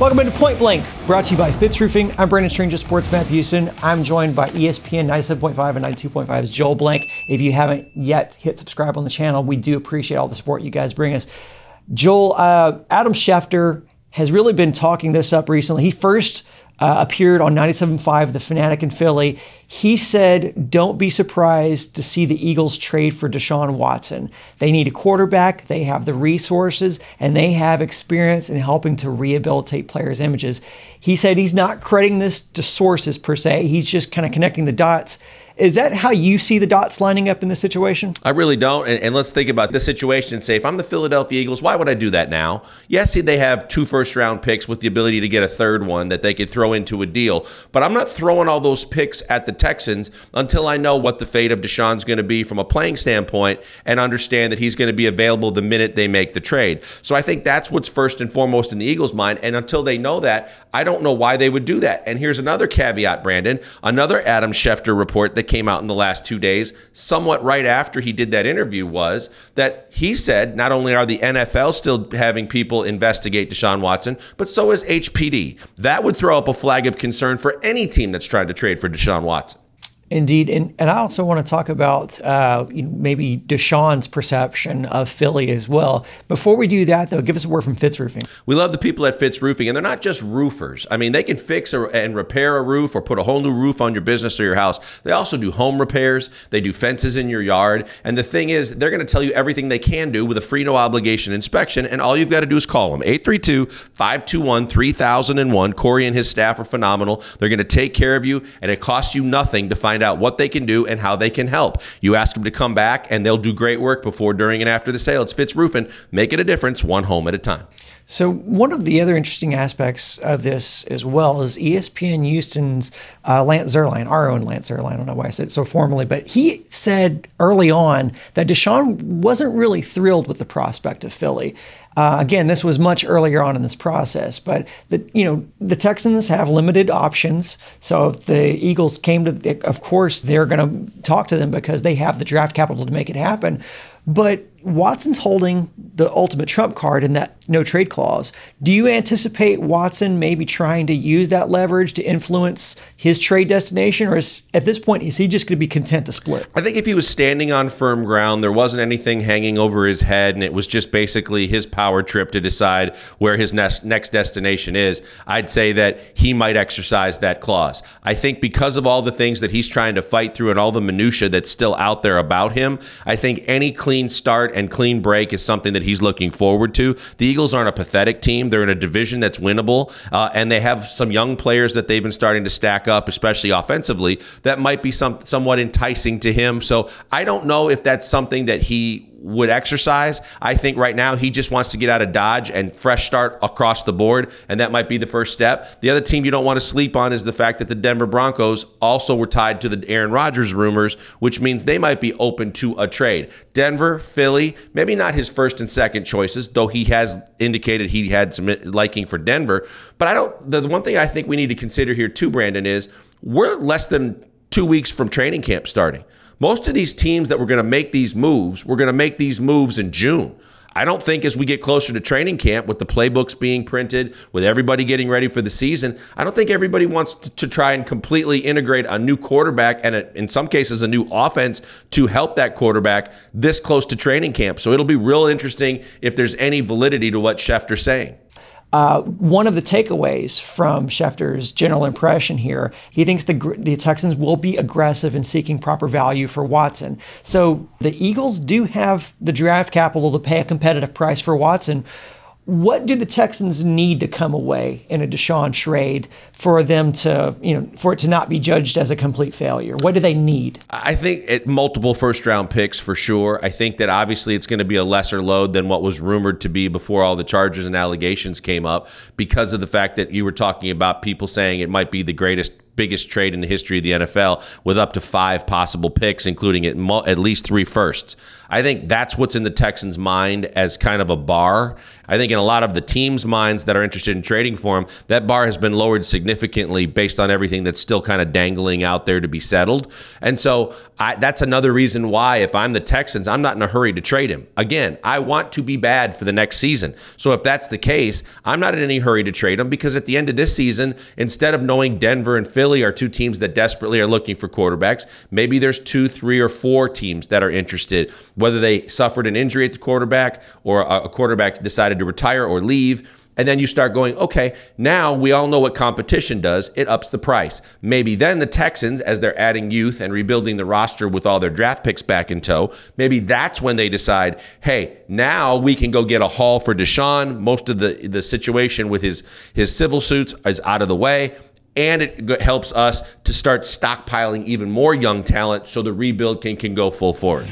Welcome into Point Blank, brought to you by Fitz Roofing. I'm Brandon of Sports Matt Houston. I'm joined by ESPN 97.5 and 92.5's Joel Blank. If you haven't yet hit subscribe on the channel, we do appreciate all the support you guys bring us. Joel, uh, Adam Schefter has really been talking this up recently. He first uh, appeared on 97.5, The Fanatic in Philly. He said, Don't be surprised to see the Eagles trade for Deshaun Watson. They need a quarterback, they have the resources, and they have experience in helping to rehabilitate players' images. He said he's not crediting this to sources per se, he's just kind of connecting the dots is that how you see the dots lining up in this situation? I really don't. And, and let's think about this situation and say, if I'm the Philadelphia Eagles, why would I do that now? Yes, they have two first round picks with the ability to get a third one that they could throw into a deal. But I'm not throwing all those picks at the Texans until I know what the fate of Deshaun's going to be from a playing standpoint and understand that he's going to be available the minute they make the trade. So I think that's what's first and foremost in the Eagles' mind. And until they know that, I don't know why they would do that. And here's another caveat, Brandon, another Adam Schefter report that came out in the last two days, somewhat right after he did that interview, was that he said not only are the NFL still having people investigate Deshaun Watson, but so is HPD. That would throw up a flag of concern for any team that's trying to trade for Deshaun Watson. Indeed, and, and I also want to talk about uh, maybe Deshawn's perception of Philly as well. Before we do that, though, give us a word from Fitz Roofing. We love the people at Fitz Roofing, and they're not just roofers. I mean, they can fix a, and repair a roof or put a whole new roof on your business or your house. They also do home repairs. They do fences in your yard. And the thing is, they're going to tell you everything they can do with a free no obligation inspection. And all you've got to do is call them 832 521 3001. Corey and his staff are phenomenal. They're going to take care of you, and it costs you nothing to find find out what they can do and how they can help. You ask them to come back, and they'll do great work before, during, and after the sale. It's Fitz Roofing. making a difference, one home at a time. So, one of the other interesting aspects of this as well is ESPN Houston's uh, Lance Zerline, our own Lance Zerline. I don't know why I said it so formally, but he said early on that Deshaun wasn't really thrilled with the prospect of Philly. Uh, again, this was much earlier on in this process, but the you know the Texans have limited options. So if the Eagles came to, the, of course, they're going to talk to them because they have the draft capital to make it happen. But Watson's holding the ultimate trump card in that no trade clause. Do you anticipate Watson maybe trying to use that leverage to influence his trade destination, or is, at this point is he just going to be content to split? I think if he was standing on firm ground, there wasn't anything hanging over his head, and it was just basically his power trip to decide where his next next destination is. I'd say that he might exercise that clause. I think because of all the things that he's trying to fight through and all the minutia that's still out there about him, I think any clean start start and clean break is something that he's looking forward to. The Eagles aren't a pathetic team. They're in a division that's winnable, uh, and they have some young players that they've been starting to stack up, especially offensively, that might be some, somewhat enticing to him. So I don't know if that's something that he would exercise. I think right now he just wants to get out of Dodge and fresh start across the board, and that might be the first step. The other team you don't want to sleep on is the fact that the Denver Broncos also were tied to the Aaron Rodgers rumors, which means they might be open to a trade. Denver, Philly, maybe not his first and second choices, though he has indicated he had some liking for Denver. But I don't. The one thing I think we need to consider here too, Brandon, is we're less than two weeks from training camp starting most of these teams that were going to make these moves were going to make these moves in June. I don't think as we get closer to training camp, with the playbooks being printed, with everybody getting ready for the season, I don't think everybody wants to, to try and completely integrate a new quarterback and, a, in some cases, a new offense to help that quarterback this close to training camp. So it'll be real interesting if there's any validity to what Schefter's saying. Uh, one of the takeaways from Schefter's general impression here, he thinks the, the Texans will be aggressive in seeking proper value for Watson. So the Eagles do have the draft capital to pay a competitive price for Watson what do the Texans need to come away in a Deshaun trade for them to, you know, for it to not be judged as a complete failure? What do they need? I think at multiple first round picks for sure. I think that obviously it's going to be a lesser load than what was rumored to be before all the charges and allegations came up because of the fact that you were talking about people saying it might be the greatest biggest trade in the history of the NFL with up to five possible picks, including at, mo- at least three firsts. I think that's what's in the Texans' mind as kind of a bar. I think in a lot of the teams' minds that are interested in trading for him, that bar has been lowered significantly based on everything that's still kind of dangling out there to be settled. And so I, that's another reason why, if I'm the Texans, I'm not in a hurry to trade him. Again, I want to be bad for the next season. So if that's the case, I'm not in any hurry to trade him because at the end of this season, instead of knowing Denver and Philly, are two teams that desperately are looking for quarterbacks. Maybe there's two, three, or four teams that are interested, whether they suffered an injury at the quarterback or a quarterback decided to retire or leave. And then you start going, okay, now we all know what competition does. It ups the price. Maybe then the Texans, as they're adding youth and rebuilding the roster with all their draft picks back in tow, maybe that's when they decide, hey, now we can go get a haul for Deshaun. Most of the, the situation with his, his civil suits is out of the way and it helps us to start stockpiling even more young talent so the rebuild can, can go full forward.